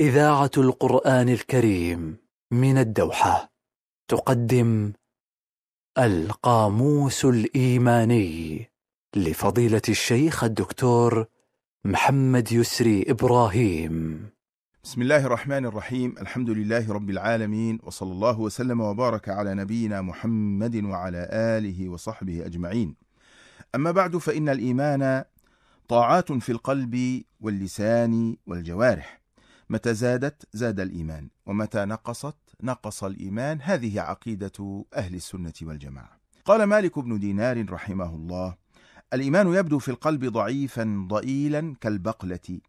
إذاعة القرآن الكريم من الدوحة تقدم القاموس الإيماني لفضيلة الشيخ الدكتور محمد يسري إبراهيم. بسم الله الرحمن الرحيم، الحمد لله رب العالمين وصلى الله وسلم وبارك على نبينا محمد وعلى آله وصحبه أجمعين. أما بعد فإن الإيمان طاعات في القلب واللسان والجوارح. متى زادت زاد الإيمان ومتى نقصت نقص الإيمان هذه عقيدة أهل السنة والجماعة قال مالك بن دينار رحمه الله الإيمان يبدو في القلب ضعيفا ضئيلا كالبقلة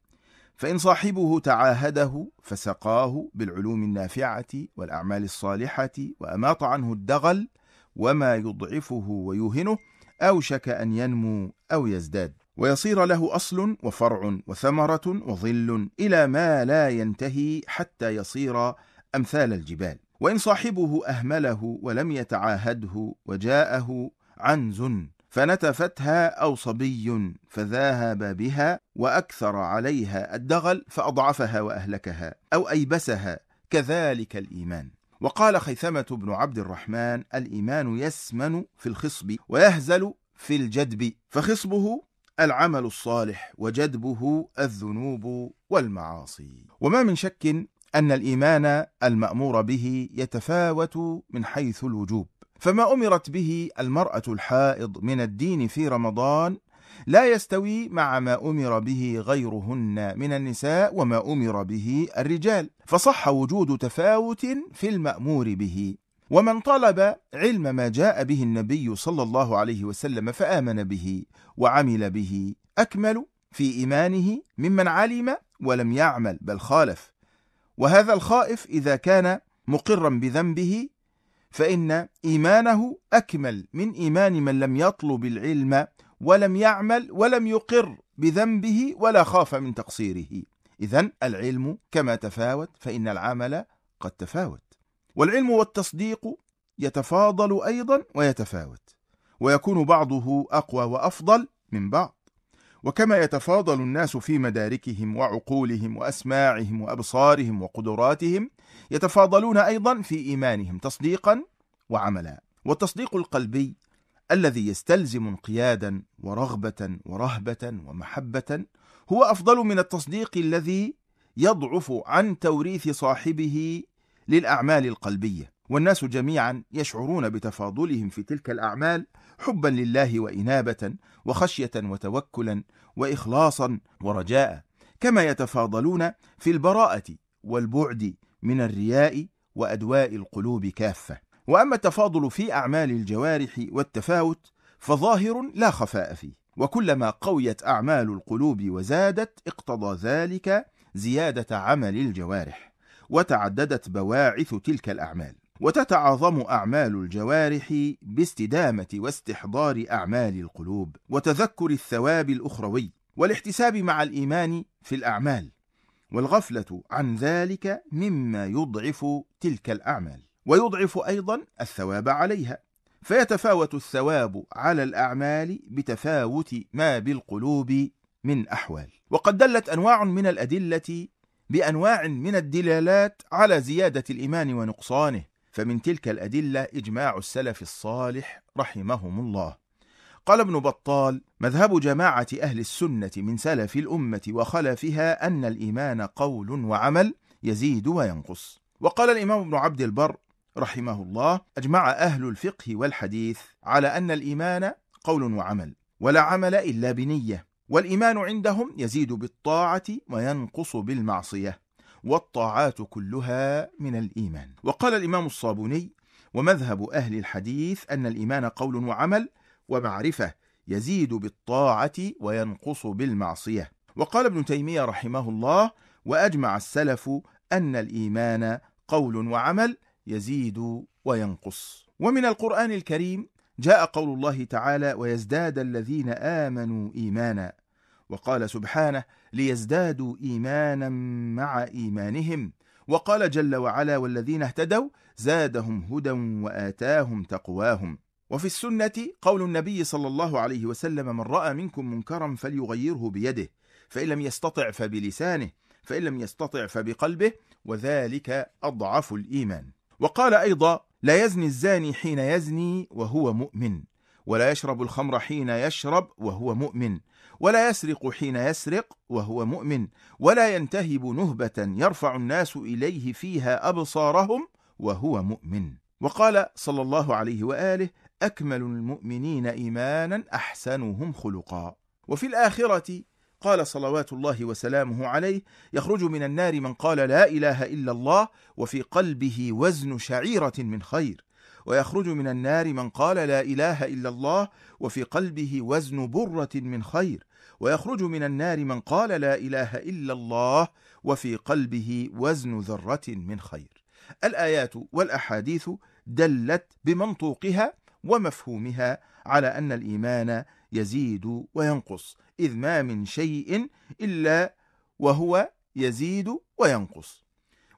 فإن صاحبه تعاهده فسقاه بالعلوم النافعة والأعمال الصالحة وأماط عنه الدغل وما يضعفه ويهنه أوشك أن ينمو أو يزداد ويصير له أصل وفرع وثمرة وظل إلى ما لا ينتهي حتى يصير أمثال الجبال وإن صاحبه أهمله ولم يتعاهده وجاءه عنز فنتفتها أو صبي فذاهب بها وأكثر عليها الدغل فأضعفها وأهلكها أو أيبسها كذلك الإيمان وقال خيثمة بن عبد الرحمن الإيمان يسمن في الخصب ويهزل في الجدب فخصبه العمل الصالح وجدبه الذنوب والمعاصي وما من شك أن الإيمان المأمور به يتفاوت من حيث الوجوب فما أمرت به المرأة الحائض من الدين في رمضان لا يستوي مع ما أمر به غيرهن من النساء وما أمر به الرجال فصح وجود تفاوت في المأمور به ومن طلب علم ما جاء به النبي صلى الله عليه وسلم فآمن به وعمل به أكمل في إيمانه ممن علم ولم يعمل بل خالف وهذا الخائف إذا كان مقرا بذنبه فإن إيمانه أكمل من إيمان من لم يطلب العلم ولم يعمل ولم يقر بذنبه ولا خاف من تقصيره إذا العلم كما تفاوت فإن العمل قد تفاوت والعلم والتصديق يتفاضل أيضا ويتفاوت ويكون بعضه أقوى وأفضل من بعض وكما يتفاضل الناس في مداركهم وعقولهم وأسماعهم وأبصارهم وقدراتهم يتفاضلون أيضا في إيمانهم تصديقا وعملا والتصديق القلبي الذي يستلزم انقيادا ورغبة ورهبة ومحبة هو أفضل من التصديق الذي يضعف عن توريث صاحبه للأعمال القلبية والناس جميعا يشعرون بتفاضلهم في تلك الأعمال حبا لله وإنابة وخشية وتوكلا وإخلاصا ورجاء كما يتفاضلون في البراءة والبعد من الرياء وأدواء القلوب كافة وأما التفاضل في أعمال الجوارح والتفاوت فظاهر لا خفاء فيه وكلما قويت أعمال القلوب وزادت اقتضى ذلك زيادة عمل الجوارح وتعددت بواعث تلك الأعمال وتتعاظم أعمال الجوارح باستدامة واستحضار أعمال القلوب وتذكر الثواب الأخروي والاحتساب مع الإيمان في الأعمال والغفلة عن ذلك مما يضعف تلك الأعمال ويضعف أيضا الثواب عليها فيتفاوت الثواب على الأعمال بتفاوت ما بالقلوب من أحوال وقد دلت أنواع من الأدلة بأنواع من الدلالات على زيادة الإيمان ونقصانه فمن تلك الأدلة إجماع السلف الصالح رحمهم الله قال ابن بطال مذهب جماعة أهل السنة من سلف الأمة وخلفها أن الإيمان قول وعمل يزيد وينقص وقال الإمام ابن عبد البر رحمه الله أجمع أهل الفقه والحديث على أن الإيمان قول وعمل ولا عمل إلا بنية والإيمان عندهم يزيد بالطاعة وينقص بالمعصية والطاعات كلها من الإيمان وقال الإمام الصابوني ومذهب أهل الحديث أن الإيمان قول وعمل ومعرفة يزيد بالطاعة وينقص بالمعصية وقال ابن تيمية رحمه الله وأجمع السلف أن الإيمان قول وعمل يزيد وينقص ومن القرآن الكريم جاء قول الله تعالى ويزداد الذين آمنوا إيمانا وقال سبحانه ليزدادوا إيمانا مع إيمانهم وقال جل وعلا والذين اهتدوا زادهم هدى وآتاهم تقواهم وفي السنة قول النبي صلى الله عليه وسلم من رأى منكم منكرا فليغيره بيده فإن لم يستطع فبلسانه فإن لم يستطع فبقلبه وذلك أضعف الإيمان وقال أيضا لا يزني الزاني حين يزني وهو مؤمن ولا يشرب الخمر حين يشرب وهو مؤمن ولا يسرق حين يسرق وهو مؤمن ولا ينتهب نهبة يرفع الناس إليه فيها أبصارهم وهو مؤمن وقال صلى الله عليه وآله أكمل المؤمنين إيمانا أحسنهم خلقا وفي الآخرة قال صلوات الله وسلامه عليه يخرج من النار من قال لا إله إلا الله وفي قلبه وزن شعيرة من خير ويخرج من النار من قال لا إله إلا الله وفي قلبه وزن برة من خير ويخرج من النار من قال لا إله إلا الله وفي قلبه وزن ذرة من خير الآيات والأحاديث دلت بمنطوقها ومفهومها على أن الإيمان يزيد وينقص إذ ما من شيء إلا وهو يزيد وينقص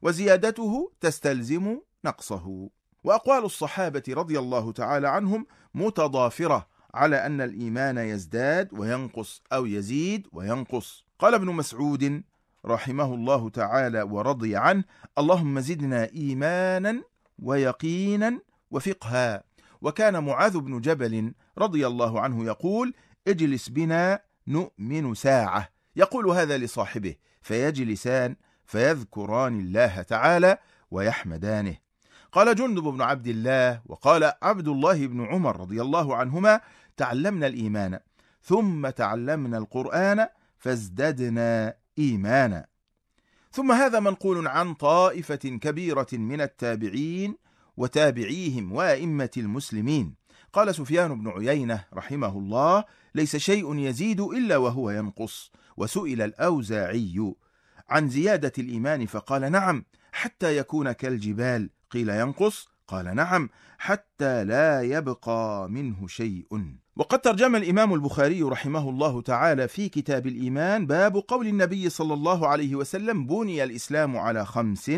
وزيادته تستلزم نقصه وأقوال الصحابة رضي الله تعالى عنهم متضافرة على أن الإيمان يزداد وينقص أو يزيد وينقص قال ابن مسعود رحمه الله تعالى ورضي عنه اللهم زدنا إيمانا ويقينا وفقها وكان معاذ بن جبل رضي الله عنه يقول اجلس بنا نؤمن ساعة يقول هذا لصاحبه فيجلسان فيذكران الله تعالى ويحمدانه قال جندب بن عبد الله وقال عبد الله بن عمر رضي الله عنهما تعلمنا الإيمان ثم تعلمنا القرآن فازددنا إيمانا ثم هذا منقول عن طائفة كبيرة من التابعين وتابعيهم وأئمة المسلمين قال سفيان بن عيينة رحمه الله ليس شيء يزيد إلا وهو ينقص وسئل الأوزاعي عن زيادة الإيمان فقال نعم حتى يكون كالجبال قيل ينقص قال نعم حتى لا يبقى منه شيء وقد ترجم الإمام البخاري رحمه الله تعالى في كتاب الإيمان باب قول النبي صلى الله عليه وسلم بني الإسلام على خمس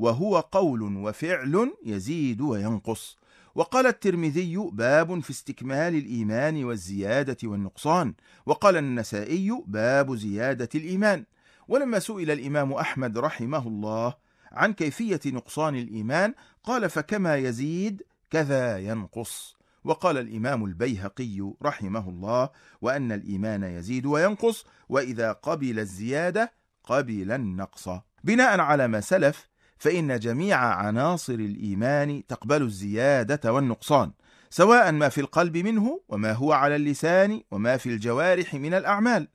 وهو قول وفعل يزيد وينقص وقال الترمذي باب في استكمال الإيمان والزيادة والنقصان وقال النسائي باب زيادة الإيمان ولما سئل الإمام أحمد رحمه الله عن كيفية نقصان الإيمان قال فكما يزيد كذا ينقص وقال الإمام البيهقي رحمه الله وأن الإيمان يزيد وينقص وإذا قبل الزيادة قبل النقص بناء على ما سلف فإن جميع عناصر الإيمان تقبل الزيادة والنقصان سواء ما في القلب منه وما هو على اللسان وما في الجوارح من الأعمال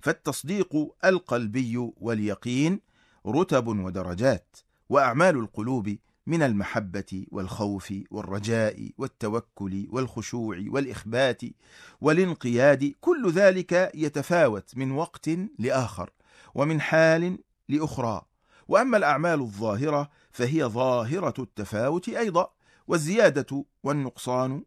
فالتصديق القلبي واليقين رتب ودرجات وأعمال القلوب من المحبة والخوف والرجاء والتوكل والخشوع والإخبات والانقياد كل ذلك يتفاوت من وقت لآخر ومن حال لأخرى وأما الأعمال الظاهرة فهي ظاهرة التفاوت أيضا والزيادة والنقصان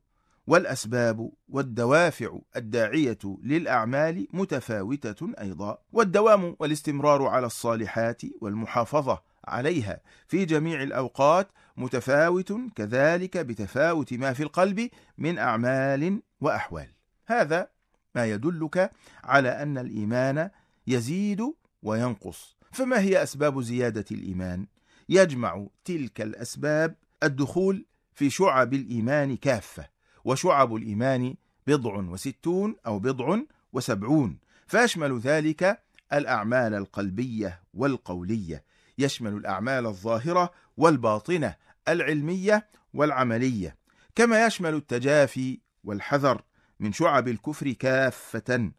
والأسباب والدوافع الداعية للأعمال متفاوتة أيضا والدوام والاستمرار على الصالحات والمحافظة عليها في جميع الأوقات متفاوت كذلك بتفاوت ما في القلب من أعمال وأحوال هذا ما يدلك على أن الإيمان يزيد وينقص فما هي أسباب زيادة الإيمان؟ يجمع تلك الأسباب الدخول في شعب الإيمان كافة وشعب الإيمان بضع وستون أو بضع وسبعون فيشمل ذلك الأعمال القلبية والقولية يشمل الأعمال الظاهرة والباطنة العلمية والعملية كما يشمل التجافي والحذر من شعب الكفر كافة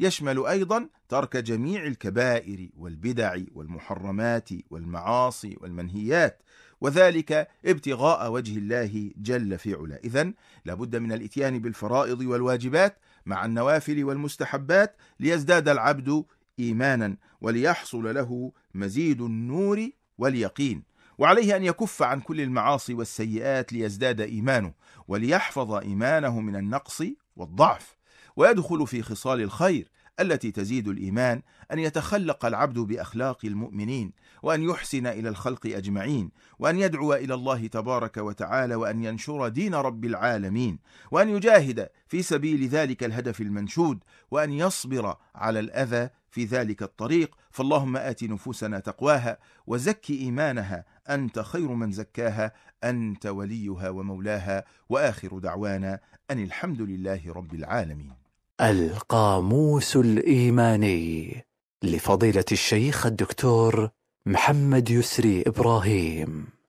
يشمل أيضا ترك جميع الكبائر والبدع والمحرمات والمعاصي والمنهيات وذلك ابتغاء وجه الله جل في علا إذن لابد من الاتيان بالفرائض والواجبات مع النوافل والمستحبات ليزداد العبد إيمانا وليحصل له مزيد النور واليقين وعليه أن يكف عن كل المعاصي والسيئات ليزداد إيمانه وليحفظ إيمانه من النقص والضعف ويدخل في خصال الخير التي تزيد الإيمان أن يتخلق العبد بأخلاق المؤمنين وأن يحسن إلى الخلق أجمعين وأن يدعو إلى الله تبارك وتعالى وأن ينشر دين رب العالمين وأن يجاهد في سبيل ذلك الهدف المنشود وأن يصبر على الأذى في ذلك الطريق فاللهم آت نفوسنا تقواها وزك إيمانها أنت خير من زكاها أنت وليها ومولاها وآخر دعوانا أن الحمد لله رب العالمين القاموس الإيماني لفضيلة الشيخ الدكتور محمد يسري إبراهيم